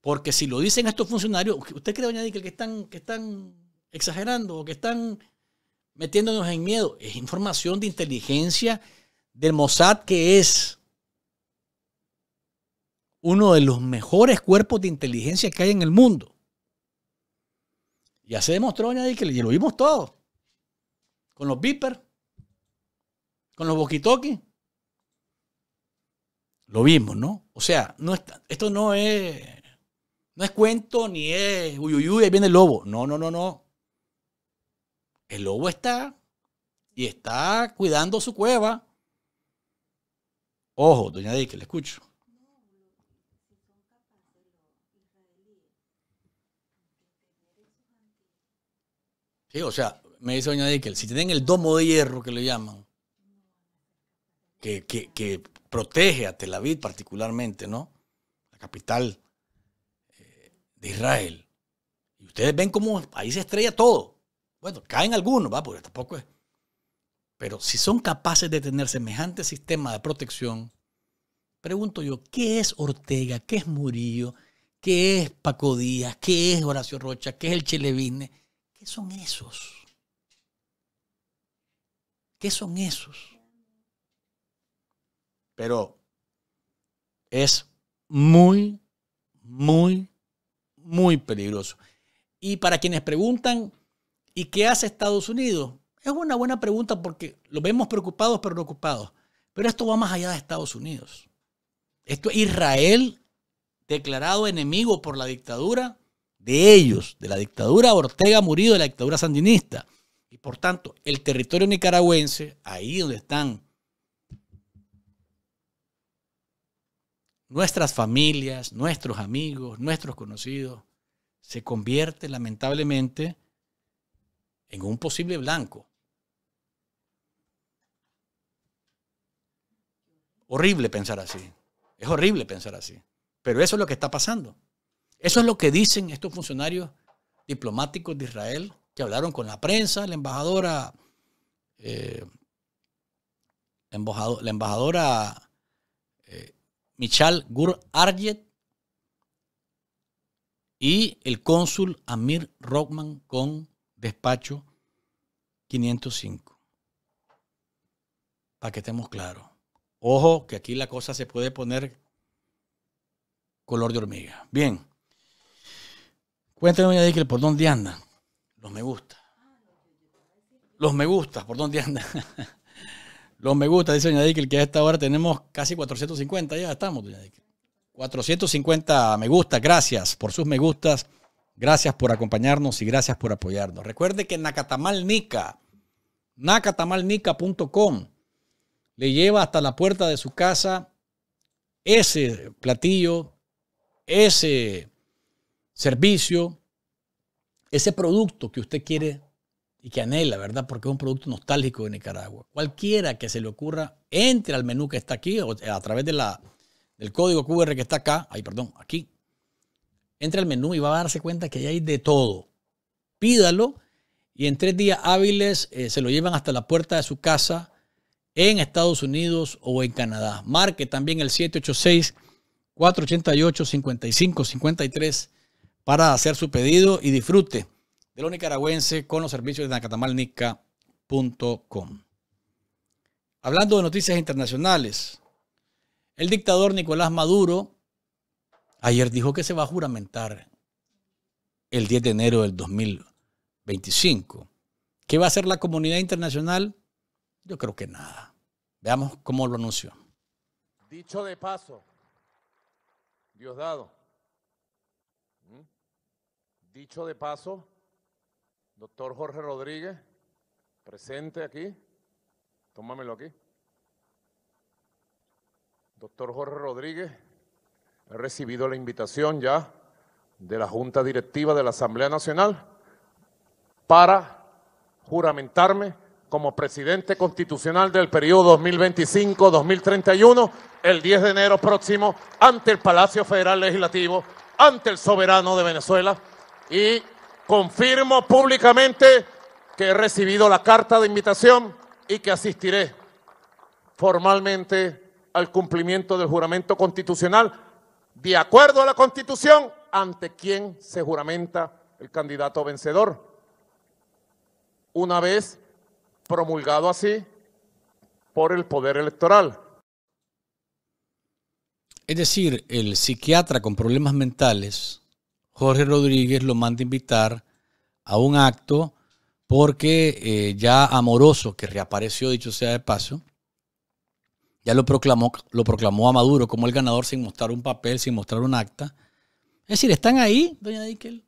Porque si lo dicen estos funcionarios, ¿usted cree, doña que están, que están exagerando o que están metiéndonos en miedo. Es información de inteligencia del Mossad, que es uno de los mejores cuerpos de inteligencia que hay en el mundo. Ya se demostró, añadir que lo vimos todo. Con los Viper, con los Bokitoki. Lo vimos, ¿no? O sea, no está, esto no es, no es cuento ni es uyuyuy, ahí viene el lobo. No, no, no, no. El lobo está y está cuidando su cueva. Ojo, doña Dick, le escucho. Sí, o sea, me dice doña Dickel, si tienen el domo de hierro que le llaman, que, protege a Tel Aviv particularmente, ¿no? La capital eh, de Israel. Y ustedes ven cómo ahí se estrella todo. Bueno, caen algunos, va, porque tampoco es. Pero si son capaces de tener semejante sistema de protección, pregunto yo, ¿qué es Ortega? ¿Qué es Murillo? ¿Qué es Paco Díaz? ¿Qué es Horacio Rocha? ¿Qué es el Chelevine? ¿Qué son esos? ¿Qué son esos? Pero es muy, muy, muy peligroso. Y para quienes preguntan, ¿Y qué hace Estados Unidos? Es una buena pregunta porque lo vemos preocupados, pero no ocupados. Pero esto va más allá de Estados Unidos. Esto es Israel declarado enemigo por la dictadura de ellos, de la dictadura Ortega murido de la dictadura sandinista. Y por tanto, el territorio nicaragüense, ahí donde están nuestras familias, nuestros amigos, nuestros conocidos, se convierte lamentablemente en un posible blanco. Horrible pensar así. Es horrible pensar así. Pero eso es lo que está pasando. Eso es lo que dicen estos funcionarios diplomáticos de Israel que hablaron con la prensa, la embajadora, eh, la embajadora, eh, Michal Gur Arjet y el cónsul Amir Rockman con despacho 505. Para que estemos claros. Ojo, que aquí la cosa se puede poner color de hormiga. Bien. Cuéntame, doña ¿por dónde anda? Los me gusta. Los me gusta, ¿por dónde anda? Los me gusta, dice doña el que a esta hora tenemos casi 450, ya estamos, doña Díquel. 450 me gusta, gracias por sus me gustas. Gracias por acompañarnos y gracias por apoyarnos. Recuerde que Nacatamalnica, nacatamalnica.com, le lleva hasta la puerta de su casa ese platillo, ese servicio, ese producto que usted quiere y que anhela, ¿verdad? Porque es un producto nostálgico de Nicaragua. Cualquiera que se le ocurra, entre al menú que está aquí o a través del código QR que está acá, ahí, perdón, aquí, entre al menú y va a darse cuenta que ahí hay de todo. Pídalo y en tres días hábiles eh, se lo llevan hasta la puerta de su casa en Estados Unidos o en Canadá. Marque también el 786-488-5553 para hacer su pedido y disfrute de lo nicaragüense con los servicios de nacatamalnica.com. Hablando de noticias internacionales, el dictador Nicolás Maduro Ayer dijo que se va a juramentar el 10 de enero del 2025. ¿Qué va a hacer la comunidad internacional? Yo creo que nada. Veamos cómo lo anunció. Dicho de paso, Dios dado. dicho de paso, doctor Jorge Rodríguez, presente aquí, tómamelo aquí. Doctor Jorge Rodríguez, He recibido la invitación ya de la Junta Directiva de la Asamblea Nacional para juramentarme como presidente constitucional del periodo 2025-2031 el 10 de enero próximo ante el Palacio Federal Legislativo, ante el soberano de Venezuela y confirmo públicamente que he recibido la carta de invitación y que asistiré formalmente al cumplimiento del juramento constitucional de acuerdo a la Constitución, ante quien se juramenta el candidato vencedor. Una vez promulgado así por el Poder Electoral. Es decir, el psiquiatra con problemas mentales, Jorge Rodríguez, lo manda a invitar a un acto porque eh, ya Amoroso, que reapareció, dicho sea de paso, ya lo proclamó, lo proclamó a Maduro como el ganador sin mostrar un papel, sin mostrar un acta. Es decir, están ahí, doña Dickel.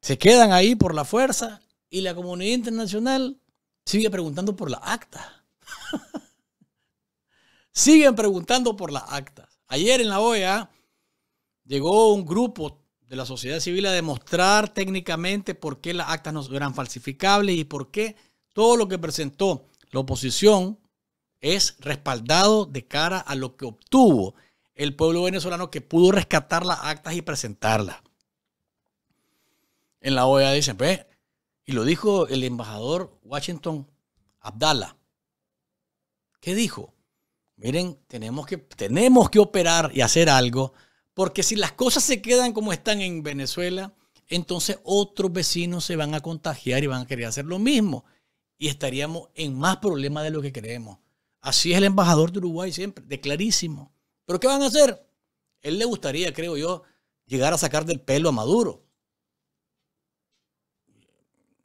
Se quedan ahí por la fuerza y la comunidad internacional sigue preguntando por la acta. Siguen preguntando por las actas. Ayer en la OEA llegó un grupo de la sociedad civil a demostrar técnicamente por qué las actas no eran falsificables y por qué todo lo que presentó la oposición es respaldado de cara a lo que obtuvo el pueblo venezolano que pudo rescatar las actas y presentarlas. En la OEA dicen, y lo dijo el embajador Washington Abdala. ¿Qué dijo? Miren, tenemos que, tenemos que operar y hacer algo, porque si las cosas se quedan como están en Venezuela, entonces otros vecinos se van a contagiar y van a querer hacer lo mismo. Y estaríamos en más problemas de lo que creemos. Así es el embajador de Uruguay siempre, de clarísimo. ¿Pero qué van a hacer? Él le gustaría, creo yo, llegar a sacar del pelo a Maduro.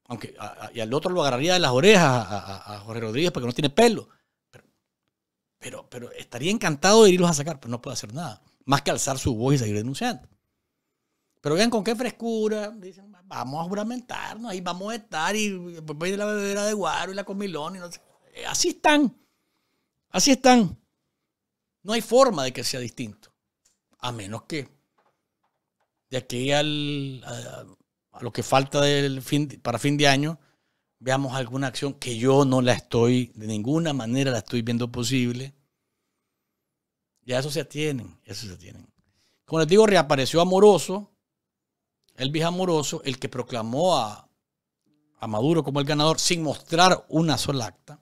Aunque y al otro lo agarraría de las orejas a, Jorge Rodríguez porque no tiene pelo. Pero, pero, estaría encantado de irlos a sacar, pero no puede hacer nada. Más que alzar su voz y seguir denunciando. Pero vean con qué frescura. Dicen, vamos a juramentarnos, ahí vamos a estar y voy de la bebedera de guaro y la comilón Así están. Así están. No hay forma de que sea distinto. A menos que de aquí a, lo que falta fin, para fin de año veamos alguna acción que yo no la estoy, de ninguna manera la estoy viendo posible. Y a eso se atienen, eso se atienen. Como les digo, reapareció Amoroso, el viejo Amoroso, el que proclamó a Maduro como el ganador sin mostrar una sola acta.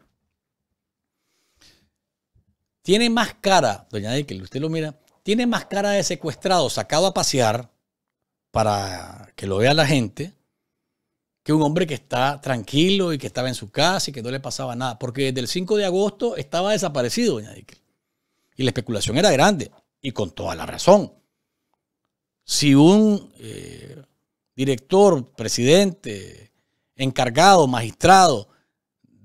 Tiene más cara, doña Dekel, usted lo mira, tiene más cara de secuestrado sacado a pasear para que lo vea la gente que un hombre que está tranquilo y que estaba en su casa y que no le pasaba nada. Porque desde el 5 de agosto estaba desaparecido, doña Dekel. Y la especulación era grande, y con toda la razón. Si un eh, director, presidente, encargado, magistrado,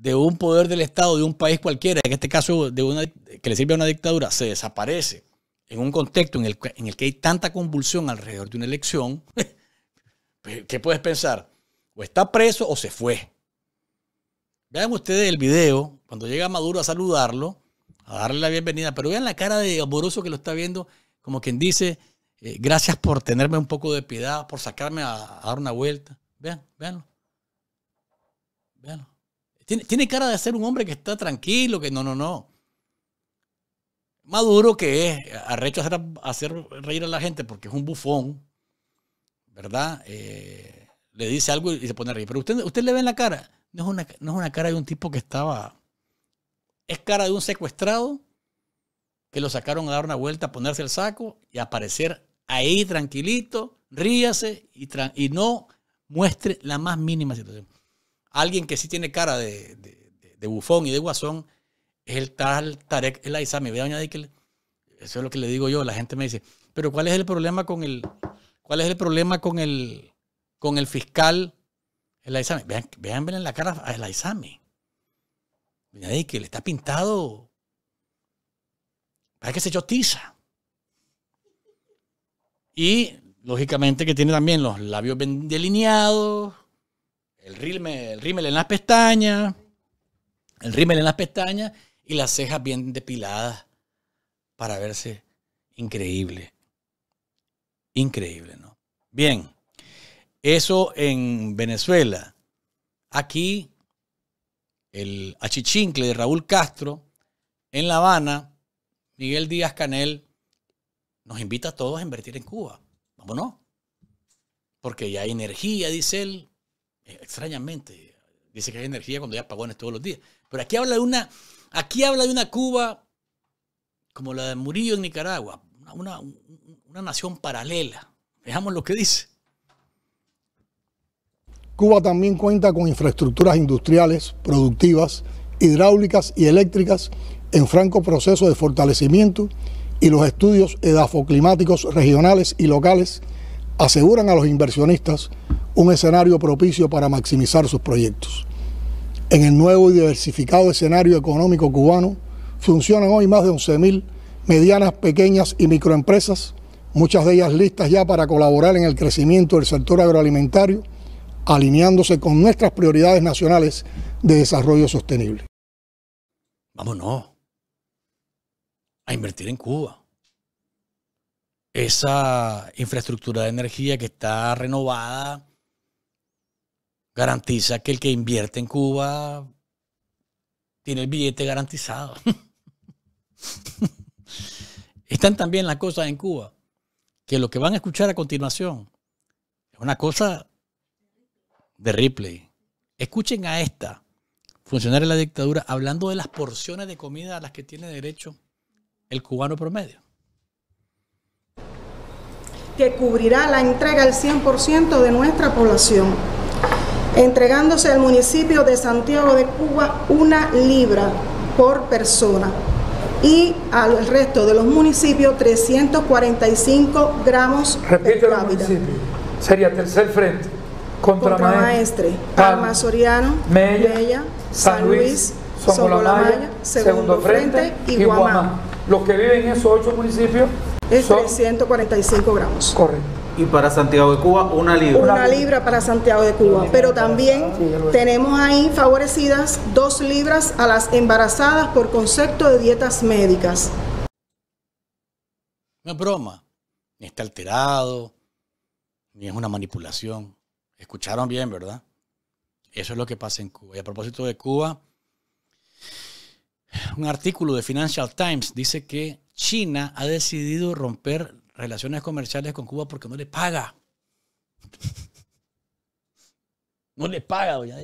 de un poder del Estado de un país cualquiera, en este caso de una, que le sirve a una dictadura, se desaparece en un contexto en el, que hay tanta convulsión alrededor de una elección, pues, ¿qué puedes pensar? O está preso o se fue. Vean ustedes el video, cuando llega Maduro a saludarlo, a darle la bienvenida, pero vean la cara de amoroso que lo está viendo, como quien dice, eh, gracias por tenerme un poco de piedad, por sacarme a, a dar una vuelta. Vean, veanlo. Veanlo. Tiene, cara de ser un hombre que está tranquilo, que no, no, no. Maduro que es arrecho hacer, hacer reír a la gente porque es un bufón, ¿verdad? Eh, le dice algo y se pone a reír. Pero usted, usted le ve en la cara, no es, una, no es una cara de un tipo que estaba... Es cara de un secuestrado que lo sacaron a dar una vuelta, a ponerse el saco y aparecer ahí tranquilito, ríase y, y no muestre la más mínima situación. Alguien que sí tiene cara de, bufón y de guasón es el tal Tarek El Aizami. doña que eso es lo que le digo yo. La gente me dice, pero ¿cuál es el problema con el, cuál es el, problema con el, con el fiscal El Aizami? Vean, vean, en la cara a El Aizami. que le está pintado. para que se echó Y lógicamente que tiene también los labios bien delineados, el rímel, el rímel en las pestañas, el rímel en las pestañas y las cejas bien depiladas para verse increíble. Increíble, ¿no? Bien, eso en Venezuela. Aquí, el achichincle de Raúl Castro, en La Habana, Miguel Díaz Canel nos invita a todos a invertir en Cuba. no Porque ya hay energía, dice él, eh, extrañamente. Dice que hay energía cuando hay apagones todos los días. Pero aquí habla de una, aquí habla de una Cuba como la de Murillo en Nicaragua, una, una nación paralela. Veamos lo que dice. Cuba también cuenta con infraestructuras industriales, productivas, hidráulicas y eléctricas en franco proceso de fortalecimiento y los estudios edafoclimáticos regionales y locales aseguran a los inversionistas un escenario propicio para maximizar sus proyectos. En el nuevo y diversificado escenario económico cubano funcionan hoy más de 11.000 medianas, pequeñas y microempresas, muchas de ellas listas ya para colaborar en el crecimiento del sector agroalimentario, alineándose con nuestras prioridades nacionales de desarrollo sostenible. Vámonos a invertir en Cuba esa infraestructura de energía que está renovada garantiza que el que invierte en Cuba tiene el billete garantizado. Están también las cosas en Cuba, que lo que van a escuchar a continuación es una cosa de Ripley. Escuchen a esta funcionaria de la dictadura hablando de las porciones de comida a las que tiene derecho el cubano promedio que cubrirá la entrega al 100% de nuestra población, entregándose al municipio de Santiago de Cuba una libra por persona y al resto de los municipios 345 gramos Repite cápita. Sería Tercer Frente, contra Contra Palma Soriano, Mella, San Luis, Segundo, Segundo Frente y Guamá. Los que viven en esos ocho municipios es 345 gramos. Correcto. Y para Santiago de Cuba, una libra. Una libra para Santiago de Cuba. Pero también tenemos ahí favorecidas dos libras a las embarazadas por concepto de dietas médicas. No es broma, ni está alterado, ni es una manipulación. Escucharon bien, ¿verdad? Eso es lo que pasa en Cuba. Y a propósito de Cuba, un artículo de Financial Times dice que China ha decidido romper relaciones comerciales con Cuba porque no le paga. No le paga, doña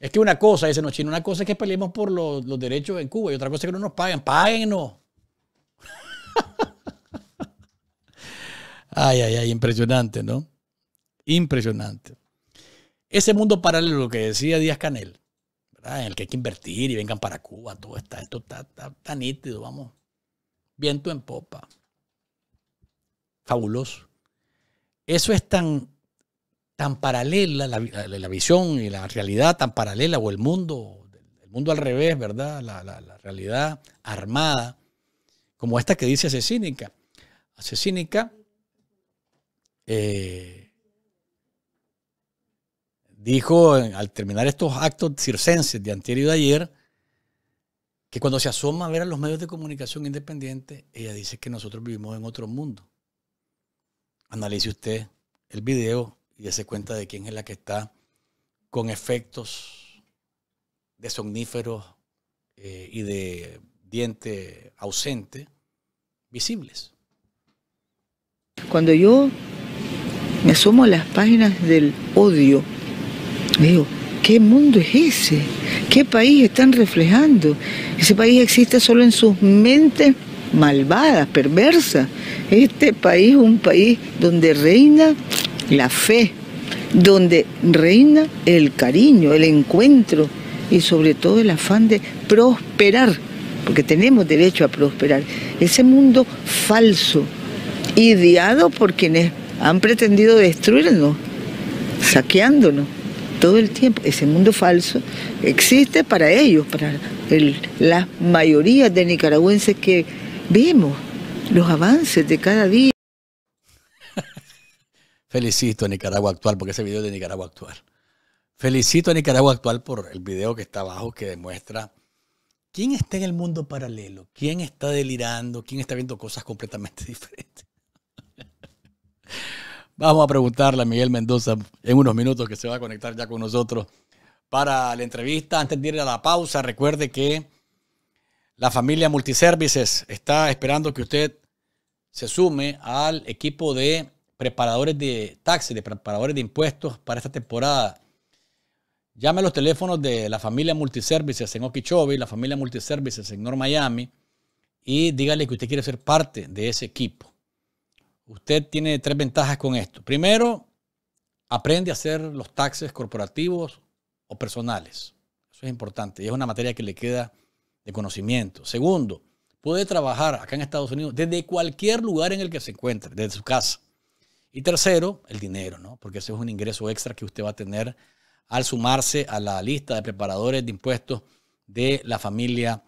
Es que una cosa, dicen los China, una cosa es que peleemos por los, derechos en Cuba y otra cosa es que no nos paguen. Páguenos. ay, ay, ay, impresionante, ¿no? Impresionante. Ese mundo paralelo, lo que decía Díaz Canel, en el que hay que invertir y vengan para Cuba, todo está, esto está, está, nítido, vamos. Viento en popa. Fabuloso. Eso es tan, tan paralela, la, visión y la realidad tan paralela, o el mundo, el mundo al revés, ¿verdad? La, realidad armada, como esta que dice Asesínica. Asesínica. Eh, dijo al terminar estos actos circenses de anterior y de ayer, que cuando se asoma a ver a los medios de comunicación independientes, ella dice que nosotros vivimos en otro mundo. Analice usted el video y se cuenta de quién es la que está con efectos de somníferos eh, y de diente ausente visibles. Cuando yo me asomo a las páginas del odio Veo, ¿qué mundo es ese? ¿Qué país están reflejando? Ese país existe solo en sus mentes malvadas, perversas. Este país es un país donde reina la fe, donde reina el cariño, el encuentro y sobre todo el afán de prosperar, porque tenemos derecho a prosperar. Ese mundo falso, ideado por quienes han pretendido destruirnos, saqueándonos todo el tiempo. Ese mundo falso existe para ellos, para la mayoría de nicaragüenses que vemos los avances de cada día. Felicito a Nicaragua Actual, porque ese video es de Nicaragua Actual. Felicito a Nicaragua Actual por el video que está abajo que demuestra quién está en el mundo paralelo, quién está delirando, quién está viendo cosas completamente diferentes. Vamos a preguntarle a Miguel Mendoza en unos minutos que se va a conectar ya con nosotros para la entrevista. Antes de ir a la pausa, recuerde que la familia Multiservices está esperando que usted se sume al equipo de preparadores de taxis, de preparadores de impuestos para esta temporada. Llame a los teléfonos de la familia Multiservices en Okeechobee, la familia Multiservices en North Miami y dígale que usted quiere ser parte de ese equipo usted tiene tres ventajas con esto. Primero, aprende a hacer los taxes corporativos o personales. Eso es importante y es una materia que le queda de conocimiento. Segundo, puede trabajar acá en Estados Unidos desde cualquier lugar en el que se encuentre, desde su casa. Y tercero, el dinero, ¿no? Porque ese es un ingreso extra que usted va a tener al sumarse a la lista de preparadores de impuestos de la familia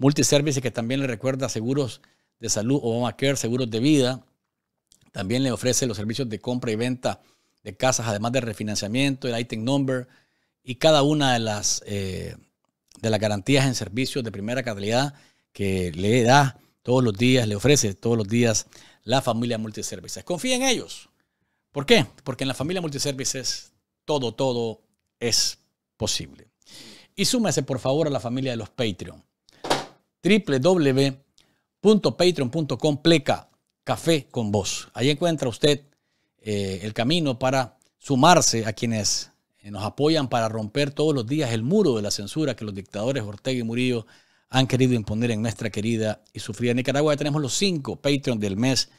Multiservices, que también le recuerda seguros de salud, o Obamacare, seguros de vida, también le ofrece los servicios de compra y venta de casas, además de refinanciamiento, el item number y cada una de las, eh, de las garantías en servicios de primera calidad que le da todos los días, le ofrece todos los días la familia Multiservices. Confía en ellos. ¿Por qué? Porque en la familia Multiservices todo, todo es posible. Y súmese por favor a la familia de los Patreon. www.patreon.com Café con Vos. Ahí encuentra usted eh, el camino para sumarse a quienes eh, nos apoyan para romper todos los días el muro de la censura que los dictadores Ortega y Murillo han querido imponer en nuestra querida y sufrida Nicaragua. tenemos los cinco patreons del mes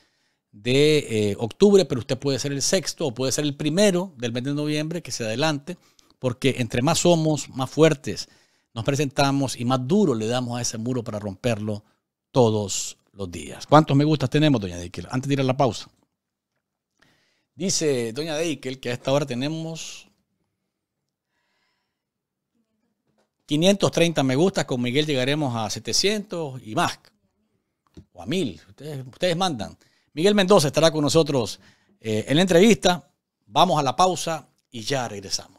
de eh, octubre, pero usted puede ser el sexto o puede ser el primero del mes de noviembre que se adelante, porque entre más somos, más fuertes nos presentamos y más duro le damos a ese muro para romperlo todos dos días. ¿Cuántos me gustas tenemos, doña Deikel? Antes de ir a la pausa. Dice doña Deikel que a esta hora tenemos 530 me gustas. Con Miguel llegaremos a 700 y más. O a 1000. Ustedes, ustedes mandan. Miguel Mendoza estará con nosotros eh, en la entrevista. Vamos a la pausa y ya regresamos.